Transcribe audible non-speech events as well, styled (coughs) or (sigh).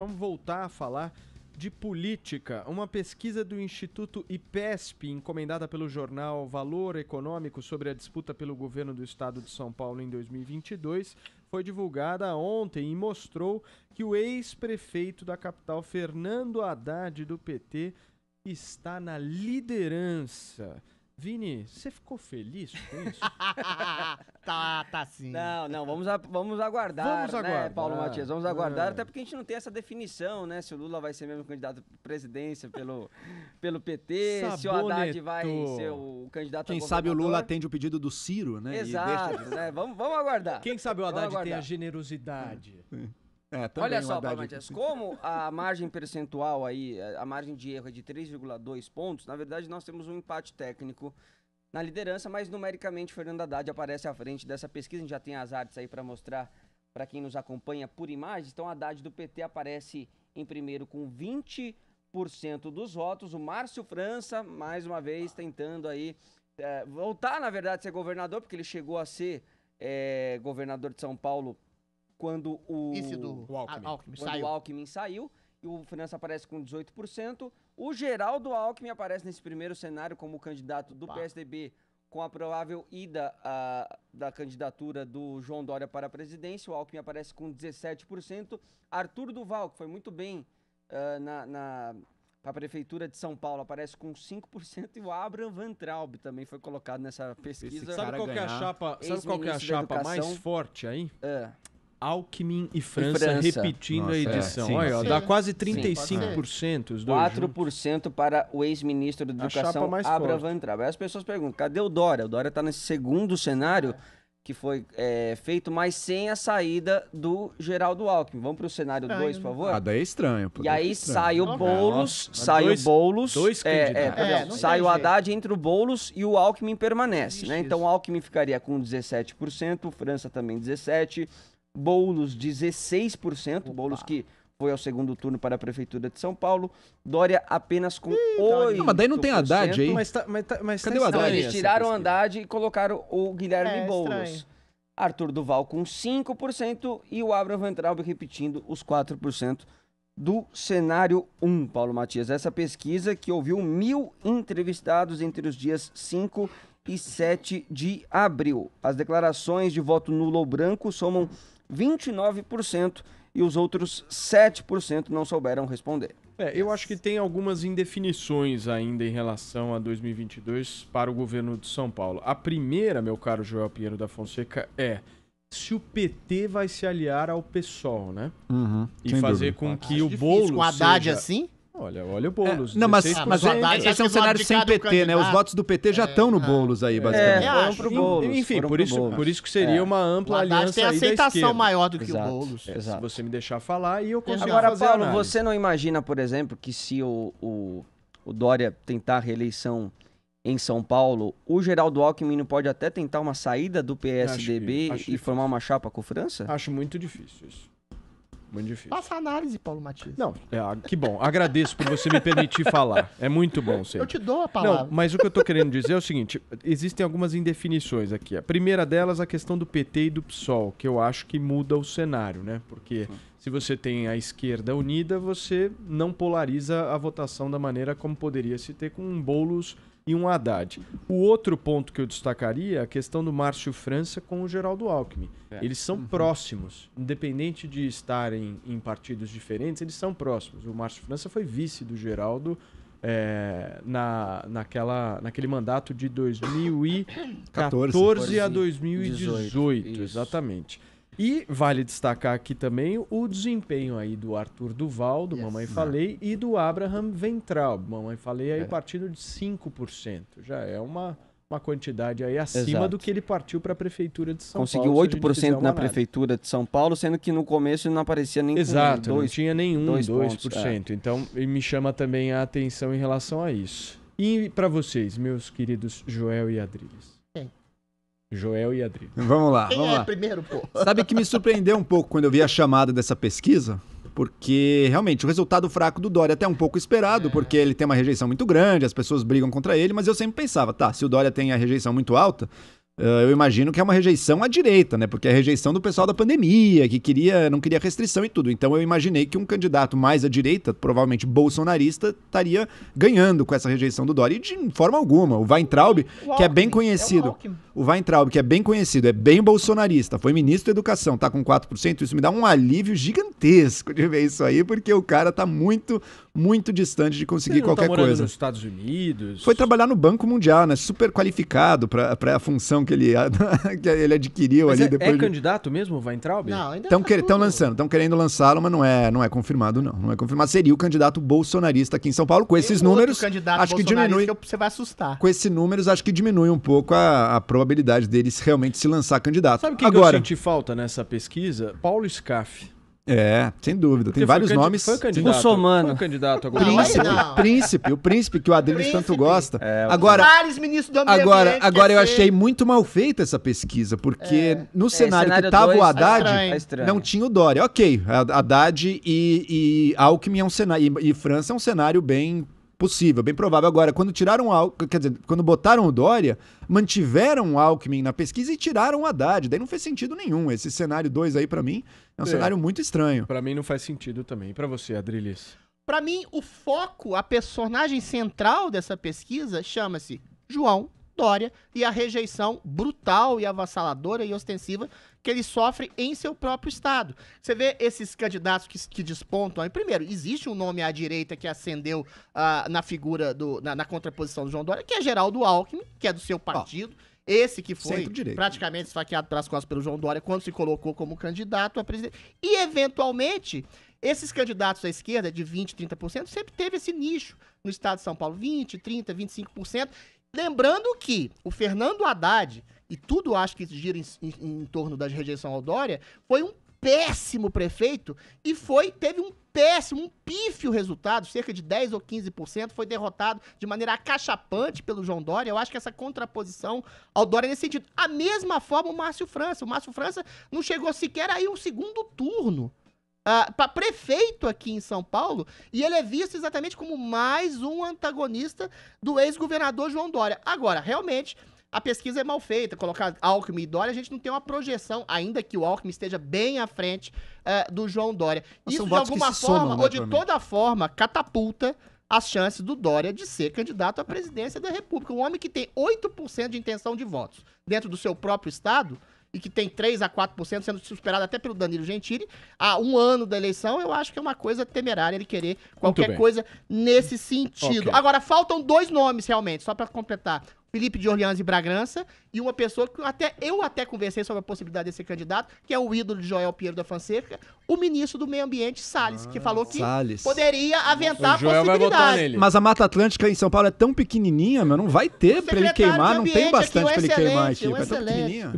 Vamos voltar a falar de política. Uma pesquisa do Instituto IPESP, encomendada pelo jornal Valor Econômico sobre a disputa pelo governo do estado de São Paulo em 2022, foi divulgada ontem e mostrou que o ex-prefeito da capital, Fernando Haddad, do PT, está na liderança Vini, você ficou feliz com isso? (laughs) tá, tá sim. Não, não, vamos, a, vamos aguardar. Vamos né, aguardar. Né, Paulo Matias, vamos aguardar, é. até porque a gente não tem essa definição, né? Se o Lula vai ser mesmo candidato à presidência pelo, pelo PT, Sabonetou. se o Haddad vai ser o candidato Quem sabe o Lula atende o pedido do Ciro, né? Exato, deixa... né? Vamos, vamos aguardar. Quem sabe o Haddad tem a generosidade. É. É, Olha é só, Palmatias, como a margem percentual aí, é, a margem de erro é de 3,2 pontos, na verdade nós temos um empate técnico na liderança, mas numericamente Fernando Haddad aparece à frente dessa pesquisa. A gente já tem as artes aí para mostrar para quem nos acompanha por imagem. Então Haddad do PT aparece em primeiro com 20% dos votos. O Márcio França, mais uma vez, tentando aí é, voltar, na verdade, a ser governador, porque ele chegou a ser é, governador de São Paulo quando o. do o Alckmin. Alckmin quando saiu. o Alckmin saiu. E o Finança aparece com 18%. O Geraldo Alckmin aparece nesse primeiro cenário como candidato do Opa. PSDB com a provável ida a, ah, da candidatura do João Dória para a presidência. O Alckmin aparece com 17%. Arthur Duval, que foi muito bem uh, na, na para a Prefeitura de São Paulo aparece com 5% e o Abraham Van Traub também foi colocado nessa pesquisa. Sabe qual, é a chapa, sabe qual é a chapa mais forte aí? É. Alckmin e França, e França. repetindo Nossa, a é. edição. É. Olha, sim. dá quase 35% sim, os dois 4% para o ex-ministro da Educação, Abra Van Traub. Aí as pessoas perguntam, cadê o Dória? O Dória está nesse segundo cenário que foi é, feito, mas sem a saída do Geraldo Alckmin. Vamos para o cenário 2, é, por favor? Ah, daí é estranho. e aí é sai o Boulos, Nossa, sai dois, o Boulos, dois é, é, né? é sai o Haddad jeito. entre o Boulos e o Alckmin permanece. Né? Então o Alckmin ficaria com 17%, França também 17%, Boulos 16%, Opa. Boulos que foi ao segundo turno para a Prefeitura de São Paulo. Dória apenas com hum, 8%. Tá não, mas daí não tem Haddad aí. Mas, tá, mas, tá, mas Cadê tá o Haddad? Não, eles tiraram o Haddad e colocaram o Guilherme é, Boulos. Estranho. Arthur Duval com 5% e o Abraham Ventralbe repetindo os 4% do cenário 1, Paulo Matias. Essa pesquisa que ouviu mil entrevistados entre os dias 5 e 7 de abril. As declarações de voto nulo ou branco somam 29% e os outros 7% não souberam responder. É, eu acho que tem algumas indefinições ainda em relação a 2022 para o governo de São Paulo. A primeira, meu caro Joel Pinheiro da Fonseca, é se o PT vai se aliar ao PSOL, né? Uhum, e fazer dúvida. com que acho o bolo. Com Haddad seja... assim? Olha, olha o Boulos. É, não, mas, mas é, esse é um cenário sem PT, né? Os votos do PT já estão é. no Boulos aí, é. basicamente. É, foram pro Boulos. Enfim, por, isso, Boulos. por isso que seria é. uma ampla aliança tem aceitação maior do que Exato. o Boulos. Exato. Se você me deixar falar e eu consigo Agora, fazer Paulo, né? você não imagina, por exemplo, que se o, o, o Dória tentar reeleição em São Paulo, o Geraldo Alckmin pode até tentar uma saída do PSDB que, e formar uma chapa com a França? Acho muito difícil isso. Muito difícil. Faça análise, Paulo Matias. Não, é, que bom. Agradeço por você me permitir falar. É muito bom ser. Eu te dou a palavra. Não, mas o que eu estou querendo dizer é o seguinte: existem algumas indefinições aqui. A primeira delas, a questão do PT e do PSOL, que eu acho que muda o cenário, né? Porque se você tem a esquerda unida, você não polariza a votação da maneira como poderia se ter com um Boulos e um Haddad. O outro ponto que eu destacaria é a questão do Márcio França com o Geraldo Alckmin. É. Eles são uhum. próximos, independente de estarem em partidos diferentes, eles são próximos. O Márcio França foi vice do Geraldo é, na, naquela, naquele mandato de 2014 14, (coughs) a 2018, 18, exatamente. Isso. E vale destacar aqui também o desempenho aí do Arthur Duval, do yes. Mamãe Falei, e do Abraham Ventral. Mamãe Falei aí é. partindo de 5%. Já é uma, uma quantidade aí acima Exato. do que ele partiu para a Prefeitura de São Conseguiu Paulo. Conseguiu 8% na Prefeitura de São Paulo, sendo que no começo ele não aparecia nem Exato, dois, não tinha nenhum 2%. 2% é. Então me chama também a atenção em relação a isso. E para vocês, meus queridos Joel e Adriles? Joel e Adri. Vamos lá. Quem vamos é lá. primeiro, pô? (laughs) Sabe que me surpreendeu um pouco quando eu vi a chamada dessa pesquisa? Porque realmente o resultado fraco do Dória é até um pouco esperado, é. porque ele tem uma rejeição muito grande, as pessoas brigam contra ele, mas eu sempre pensava, tá, se o Dória tem a rejeição muito alta, ah, eu imagino que é uma rejeição à direita, né? Porque é a rejeição do pessoal da pandemia, que queria, não queria restrição e tudo. Então eu imaginei que um candidato mais à direita, provavelmente bolsonarista, estaria ganhando com essa rejeição do Dória. E de forma alguma. O Weintraub, Traub, que é bem conhecido. É o, o Weintraub, que é bem conhecido, é bem bolsonarista, foi ministro da Educação, tá com 4%. Isso me dá um alívio gigantesco de ver isso aí, porque o cara tá muito muito distante de conseguir tá qualquer tá coisa. nos Estados Unidos. Foi trabalhar no Banco Mundial, né? Super qualificado para a função que ele, (laughs) que ele adquiriu mas ali é, depois. É de... candidato mesmo, Weintraub? Não, ainda Estão tá lançando, estão querendo lançá-lo, mas não é, não é confirmado, não. Não é confirmado. Seria o candidato bolsonarista aqui em São Paulo. Com esses Tem números. acho que diminui. Que você vai assustar. Com esses números, acho que diminui um pouco a, a probabilidade deles realmente se lançar candidato. Sabe o que, Agora, que eu senti falta nessa pesquisa? Paulo Scaff. É, sem dúvida. Tem Porque vários foi nomes. Foi candidato. Muçulmano. Foi candidato agora. Príncipe, não. príncipe, o príncipe que o Adriano príncipe. tanto gosta. É, agora, vários ministros do agora, agora eu achei muito mal feita essa pesquisa, porque é. no cenário, é, cenário que estava o Haddad, tá tá tá não tinha o Dória. Ok, Haddad e, e Alckmin é um cenário, e, e França é um cenário bem Possível, bem provável. Agora, quando tiraram Alckmin, quer dizer, quando botaram o Dória, mantiveram o Alckmin na pesquisa e tiraram o Haddad. Daí não fez sentido nenhum. Esse cenário 2 aí, para mim, é um é. cenário muito estranho. Para mim não faz sentido também. para você, Adrilis? Para mim, o foco, a personagem central dessa pesquisa chama-se João e a rejeição brutal e avassaladora e ostensiva que ele sofre em seu próprio estado. Você vê esses candidatos que, que despontam aí. Primeiro, existe um nome à direita que ascendeu uh, na figura do. Na, na, contraposição do João Dória, que é Geraldo Alckmin, que é do seu partido. Oh. Esse que foi né? praticamente esfaqueado pelas costas pelo João Dória quando se colocou como candidato a presidente. E, eventualmente, esses candidatos à esquerda de 20%, 30% sempre teve esse nicho no estado de São Paulo, 20%, 30%, 25%. Lembrando que o Fernando Haddad, e tudo acho que gira em, em, em torno da rejeição ao Dória, foi um péssimo prefeito e foi teve um péssimo, um pífio resultado, cerca de 10 ou 15%, foi derrotado de maneira acachapante pelo João Dória. Eu acho que essa contraposição ao Dória nesse sentido. A mesma forma o Márcio França. O Márcio França não chegou sequer aí um segundo turno. Uh, ah, para prefeito aqui em São Paulo, e ele é visto exatamente como mais um antagonista do ex-governador João Dória. Agora, realmente, a pesquisa é mal feita, colocar Alckmin e Dória, a gente não tem uma projeção, ainda que o Alckmin esteja bem à frente uh, do João Dória. Isso, de alguma forma, somam, né, ou de toda forma, catapulta as chances do Dória de ser candidato à presidência da República. Um homem que tem 8% de intenção de votos dentro do seu próprio estado, e que tem 3 a 4%, sendo superado até pelo Danilo Gentili, há um ano da eleição, eu acho que é uma coisa temerária ele querer qualquer coisa nesse sentido. Okay. Agora, faltam dois nomes realmente, só para completar. Felipe de Orleans e Bragança, e uma pessoa que até eu até conversei sobre a possibilidade de ser candidato, que é o ídolo de Joel Pinheiro da Fonseca, o ministro do Meio Ambiente, Salles, ah, que falou que Salles. poderia aventar a possibilidade. Mas a Mata Atlântica em São Paulo é tão pequenininha, meu, não vai ter para ele queimar, não tem bastante para ele queimar aqui. é tão tá pequenininha.